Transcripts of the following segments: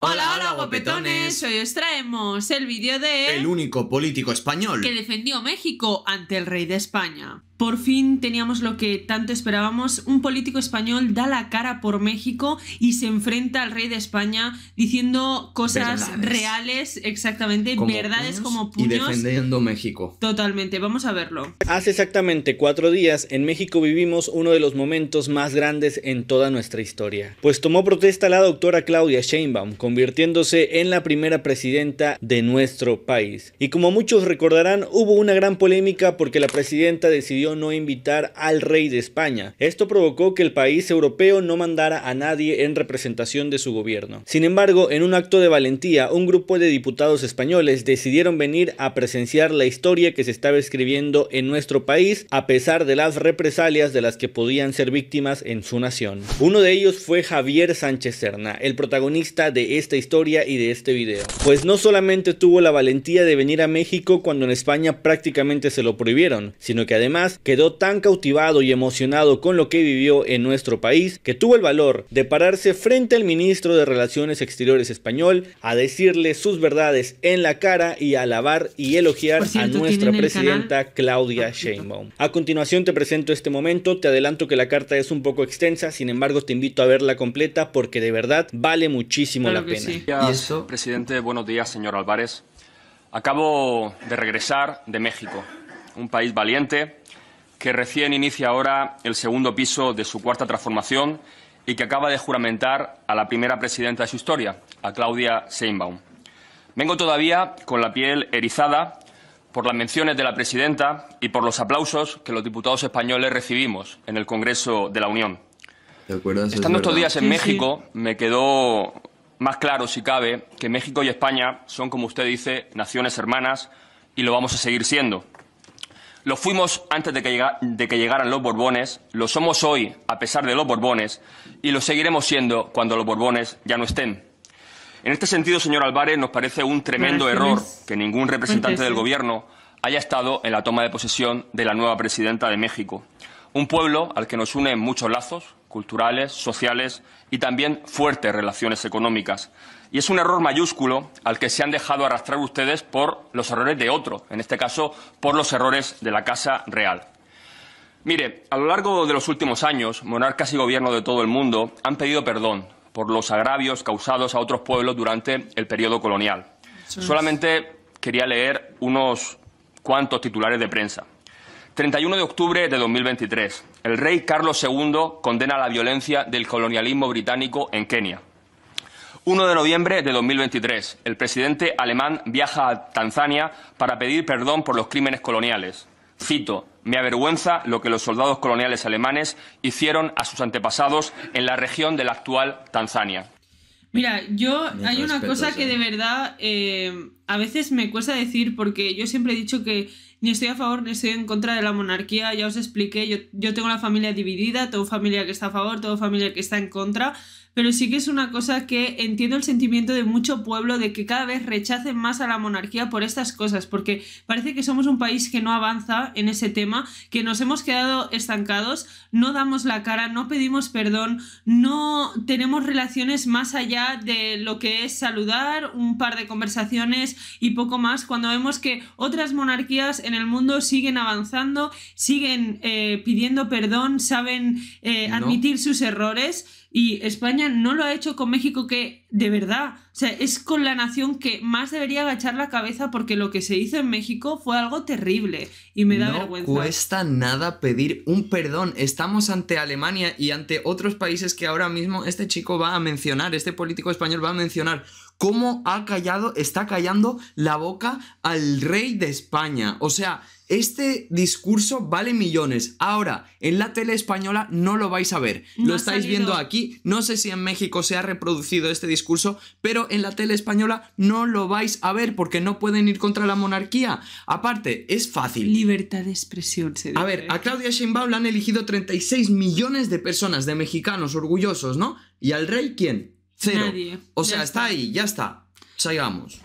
Hola, hola guapetones, hoy os traemos el vídeo de... El único político español que defendió México ante el rey de España. Por fin teníamos lo que tanto esperábamos. Un político español da la cara por México y se enfrenta al rey de España diciendo cosas reales, exactamente, verdades como puños. Y defendiendo México. Totalmente, vamos a verlo. Hace exactamente cuatro días en México vivimos uno de los momentos más grandes en toda nuestra historia. Pues tomó protesta la doctora Claudia Sheinbaum, convirtiéndose en la primera presidenta de nuestro país. Y como muchos recordarán, hubo una gran polémica porque la presidenta decidió no invitar al rey de España. Esto provocó que el país europeo no mandara a nadie en representación de su gobierno. Sin embargo, en un acto de valentía, un grupo de diputados españoles decidieron venir a presenciar la historia que se estaba escribiendo en nuestro país a pesar de las represalias de las que podían ser víctimas en su nación. Uno de ellos fue Javier Sánchez Serna, el protagonista de esta historia y de este video. Pues no solamente tuvo la valentía de venir a México cuando en España prácticamente se lo prohibieron, sino que además quedó tan cautivado y emocionado con lo que vivió en nuestro país que tuvo el valor de pararse frente al ministro de Relaciones Exteriores español a decirle sus verdades en la cara y alabar y elogiar a nuestra presidenta Claudia Sheinbaum. A continuación te presento este momento, te adelanto que la carta es un poco extensa, sin embargo te invito a verla completa porque de verdad vale muchísimo la pena. Presidente, buenos días, señor Álvarez. Acabo de regresar de México, un país valiente que recién inicia ahora el segundo piso de su cuarta transformación y que acaba de juramentar a la primera presidenta de su historia, a Claudia Seinbaum. Vengo todavía con la piel erizada por las menciones de la presidenta y por los aplausos que los diputados españoles recibimos en el Congreso de la Unión. Estando estos días en México, me quedó más claro, si cabe, que México y España son, como usted dice, naciones hermanas y lo vamos a seguir siendo. Lo fuimos antes de que, llegaran los Borbones, lo somos hoy a pesar de los Borbones y lo seguiremos siendo cuando los Borbones ya no estén. En este sentido, señor Álvarez, nos parece un tremendo error que ningún representante del Gobierno haya estado en la toma de posesión de la nueva presidenta de México. Un pueblo al que nos unen muchos lazos, culturales, sociales y también fuertes relaciones económicas. Y es un error mayúsculo al que se han dejado arrastrar ustedes por los errores de otro, en este caso por los errores de la Casa Real. Mire, a lo largo de los últimos años, monarcas y gobiernos de todo el mundo han pedido perdón por los agravios causados a otros pueblos durante el periodo colonial. Solamente quería leer unos cuantos titulares de prensa. 31 de octubre de 2023. El rey Carlos II condena la violencia del colonialismo británico en Kenia. 1 de noviembre de 2023. El presidente alemán viaja a Tanzania para pedir perdón por los crímenes coloniales. Cito, me avergüenza lo que los soldados coloniales alemanes hicieron a sus antepasados en la región de la actual Tanzania. Mira, yo hay una cosa que eh. de verdad eh, a veces me cuesta decir porque yo siempre he dicho que ni estoy a favor ni estoy en contra de la monarquía, ya os expliqué, yo, yo tengo la familia dividida, tengo familia que está a favor, tengo familia que está en contra, pero sí que es una cosa que entiendo el sentimiento de mucho pueblo de que cada vez rechacen más a la monarquía por estas cosas, porque parece que somos un país que no avanza en ese tema, que nos hemos quedado estancados, no damos la cara, no pedimos perdón, no tenemos relaciones más allá de lo que es saludar, un par de conversaciones y poco más, cuando vemos que otras monarquías en el mundo siguen avanzando, siguen eh, pidiendo perdón, saben eh, admitir sus errores y España no lo ha hecho con México, que de verdad, o sea, es con la nación que más debería agachar la cabeza porque lo que se hizo en México fue algo terrible y me da vergüenza. No cuesta nada pedir un perdón. Estamos ante Alemania y ante otros países que ahora mismo este chico va a mencionar, este político español va a mencionar cómo ha callado, está callando la boca al rey de España. O sea, este discurso vale millones. Ahora, en la tele española no lo vais a ver. lo estáis viendo aquí. No sé si en México se ha reproducido este discurso, pero en la tele española no lo vais a ver porque no pueden ir contra la monarquía. Aparte, es fácil. Libertad de expresión. a ver, a ¿eh? Claudia Sheinbaum la han elegido 36 millones de personas, de mexicanos orgullosos, ¿no? ¿Y al rey quién? Cero. O sea, está. ahí, ya está. Sigamos.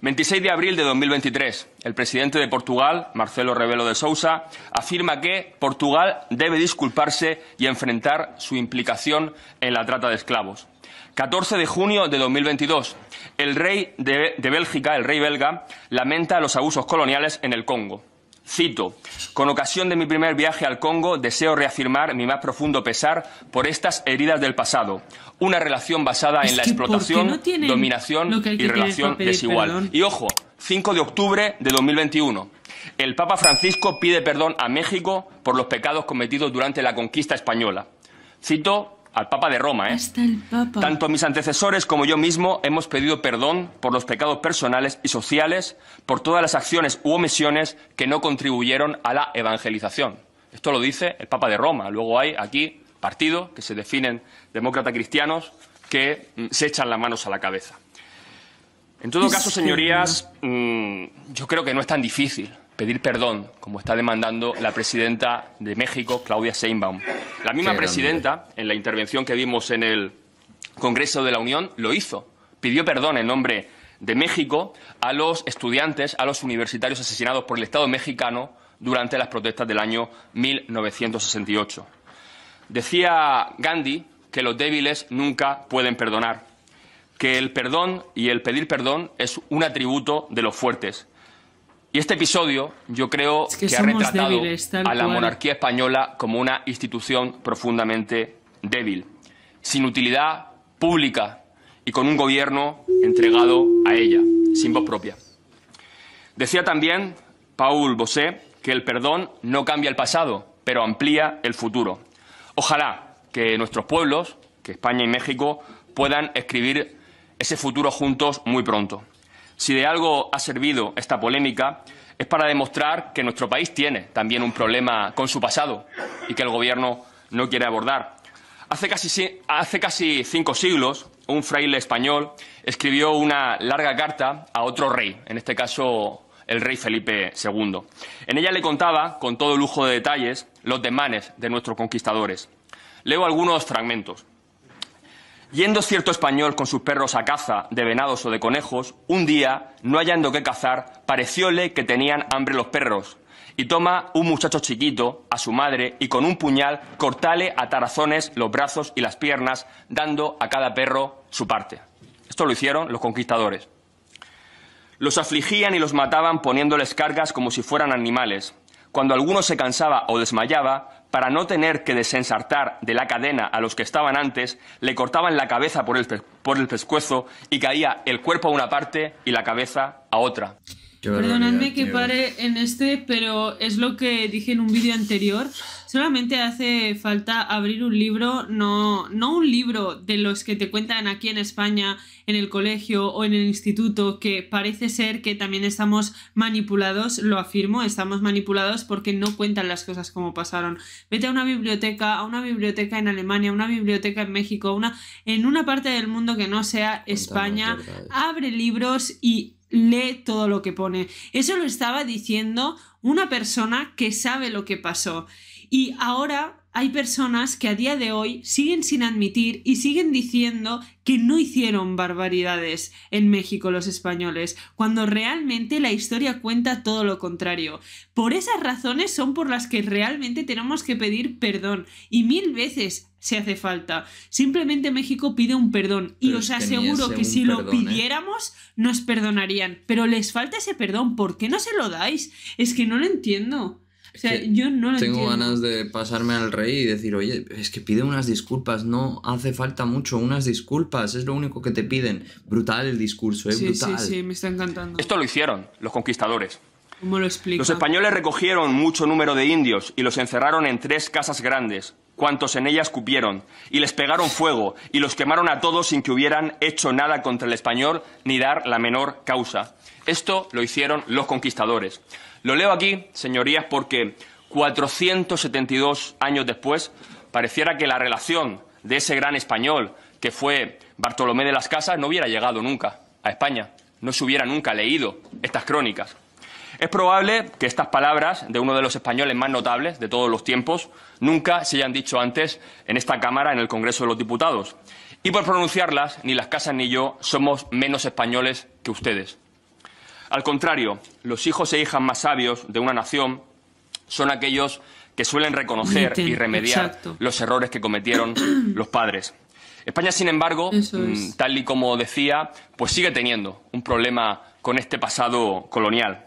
26 de abril de 2023, el presidente de Portugal, Marcelo Rebelo de Sousa, afirma que Portugal debe disculparse y enfrentar su implicación en la trata de esclavos. 14 de junio de 2022, el rey de Bélgica, el rey belga, lamenta los abusos coloniales en el Congo. Cito, con ocasión de mi primer viaje al Congo, deseo reafirmar mi más profundo pesar por estas heridas del pasado. Una relación basada en la explotación, dominación y relación desigual. Y ojo, 5 de octubre de 2021. El Papa Francisco pide perdón a México por los pecados cometidos durante la conquista española. Cito al Papa de Roma, ¿eh? Tanto mis antecesores como yo mismo hemos pedido perdón por los pecados personales y sociales, por todas las acciones u omisiones que no contribuyeron a la evangelización. Esto lo dice el Papa de Roma. Luego hay aquí partidos que se definen demócratas cristianos que mm, se echan las manos a la cabeza. En todo caso, señorías, mm, yo creo que no es tan difícil pedir perdón, como está demandando la presidenta de México, Claudia Seinbaum. La misma presidenta, en la intervención que vimos en el Congreso de la Unión, lo hizo. Pidió perdón en nombre de México a los estudiantes, a los universitarios asesinados por el Estado mexicano durante las protestas del año 1968. Decía Gandhi que los débiles nunca pueden perdonar, que el perdón y el pedir perdón es un atributo de los fuertes y este episodio yo creo que, ha retratado a la monarquía española como una institución profundamente débil, sin utilidad pública y con un gobierno entregado a ella, sin voz propia. Decía también Paul Bosset que el perdón no cambia el pasado, pero amplía el futuro. Ojalá que nuestros pueblos, que España y México, puedan escribir ese futuro juntos muy pronto. Si de algo ha servido esta polémica, es para demostrar que nuestro país tiene también un problema con su pasado y que el Gobierno no quiere abordar. Hace casi, hace casi cinco siglos, un fraile español escribió una larga carta a otro rey, en este caso el rey Felipe II. En ella le contaba, con todo lujo de detalles, los desmanes de nuestros conquistadores. Leo algunos fragmentos. Yendo cierto español con sus perros a caza de venados o de conejos, un día, no hallando qué cazar, parecióle que tenían hambre los perros. Y toma un muchacho chiquito a su madre y con un puñal cortale a tarazones los brazos y las piernas, dando a cada perro su parte. Esto lo hicieron los conquistadores. Los afligían y los mataban poniéndoles cargas como si fueran animales. Cuando alguno se cansaba o desmayaba, para no tener que desensartar de la cadena a los que estaban antes, le cortaban la cabeza por el, por el pescuezo y caía el cuerpo a una parte y la cabeza a otra. que pare en este, pero es lo que dije en un vídeo anterior solamente hace falta abrir un libro, no, no un libro de los que te cuentan aquí en España, en el colegio o en el instituto, que parece ser que también estamos manipulados, lo afirmo, estamos manipulados porque no cuentan las cosas como pasaron. Vete a una biblioteca, a una biblioteca en Alemania, a una biblioteca en México, una, en una parte del mundo que no sea España, abre libros y lee todo lo que pone. Eso lo estaba diciendo una persona que sabe lo que pasó. Y ahora hay personas que a día de hoy siguen sin admitir y siguen diciendo que no hicieron barbaridades en México los españoles, cuando realmente la historia cuenta todo lo contrario. Por esas razones son por las que realmente tenemos que pedir perdón y mil veces se hace falta. Simplemente México pide un perdón y os aseguro que si lo ¿eh? pidiéramos nos perdonarían, pero les falta ese perdón, ¿por qué no se lo dais? Es que no lo entiendo no Tengo ganas de pasarme al rey y decir, oye, es que pide unas disculpas, no hace falta mucho, unas disculpas, es lo único que te piden. Brutal el discurso, ¿eh? Brutal. sí, sí, me está encantando. Esto lo hicieron los conquistadores. ¿Cómo lo explico? Los españoles recogieron mucho número de indios y los encerraron en tres casas grandes, cuantos en ellas cupieron, y les pegaron fuego y los quemaron a todos sin que hubieran hecho nada contra el español ni dar la menor causa. Esto lo hicieron los conquistadores. Lo leo aquí, señorías, porque 472 años después pareciera que la relación de ese gran español que fue Bartolomé de las Casas no hubiera llegado nunca a España, no se hubiera nunca leído estas crónicas. Es probable que estas palabras de uno de los españoles más notables de todos los tiempos nunca se hayan dicho antes en esta Cámara, en el Congreso de los Diputados. Y por pronunciarlas, ni las casas ni yo somos menos españoles que ustedes. Al contrario, los hijos e hijas más sabios de una nación son aquellos que suelen reconocer y remediar los errores que cometieron los padres. España, sin embargo, mm, tal y como decía, pues sigue teniendo un problema con este pasado colonial.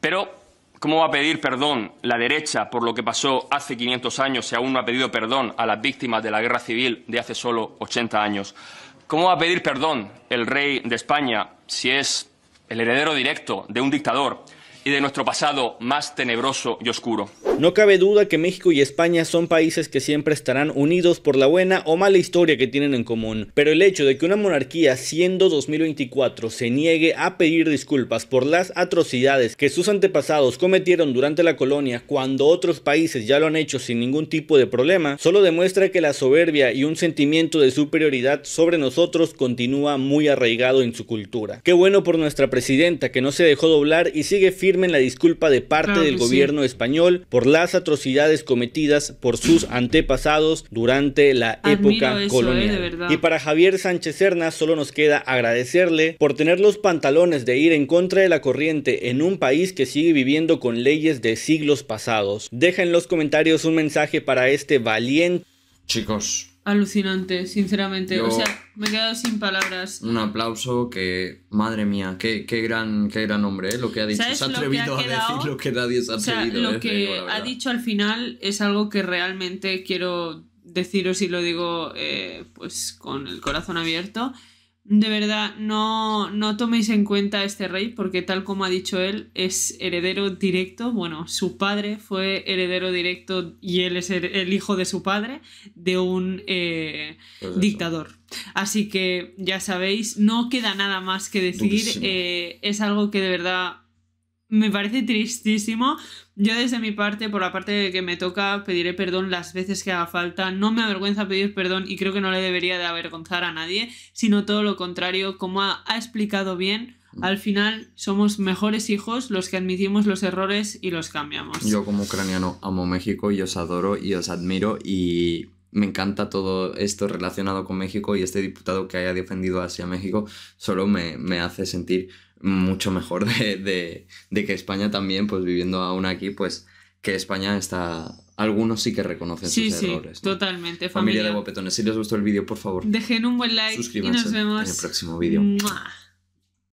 Pero, ¿cómo va a pedir perdón la derecha por lo que pasó hace 500 años si aún no ha pedido perdón a las víctimas de la guerra civil de hace solo 80 años? ¿Cómo va a pedir perdón el rey de España si es el heredero directo de un dictador y de nuestro pasado más tenebroso y oscuro. No cabe duda que México y España son países que siempre estarán unidos por la buena o mala historia que tienen en común, pero el hecho de que una monarquía siendo 2024 se niegue a pedir disculpas por las atrocidades que sus antepasados cometieron durante la colonia cuando otros países ya lo han hecho sin ningún tipo de problema, solo demuestra que la soberbia y un sentimiento de superioridad sobre nosotros continúa muy arraigado en su cultura. Qué bueno por nuestra presidenta que no se dejó doblar y sigue firme en la disculpa de parte del gobierno español por las atrocidades cometidas por sus antepasados durante la época eh, colonial. y para Javier Sánchez Serna solo nos queda agradecerle por tener los pantalones de ir en contra de la corriente en un país que sigue viviendo con leyes de siglos pasados. Deja en los comentarios un mensaje para este valiente. Chicos, alucinante, sinceramente. o sea, me he quedado sin palabras. Un aplauso que, madre mía, qué, qué gran, qué gran hombre, ¿eh? lo que ha dicho. Se ha atrevido a decir lo que nadie se ha atrevido. lo ¿eh? que ha dicho al final es algo que realmente quiero deciros y lo digo eh, pues con el corazón abierto de verdad, no, toméis en cuenta a este rey porque tal como ha dicho él, es heredero directo, bueno, su padre fue heredero directo y él es el hijo de su padre, de un eh, pues dictador. Así que ya sabéis, no queda nada más que decir, eh, es algo que de verdad me parece tristísimo. Yo desde mi parte, por la parte de que me toca, pediré perdón las veces que haga falta. No me avergüenza pedir perdón y creo que no le debería de avergonzar a nadie, sino todo lo contrario, como ha, explicado bien. Al final somos mejores hijos los que admitimos los errores y los cambiamos. Yo como ucraniano amo México y os adoro y os admiro y me encanta todo esto relacionado con México y este diputado que haya defendido hacia México solo me, me hace sentir mucho mejor de, que España también, pues viviendo aún aquí, pues que España está... Algunos sí que reconocen sí, sus errores. totalmente. Familia, de bopetones si les gustó el vídeo, por favor. Dejen un buen like y nos vemos en el próximo vídeo.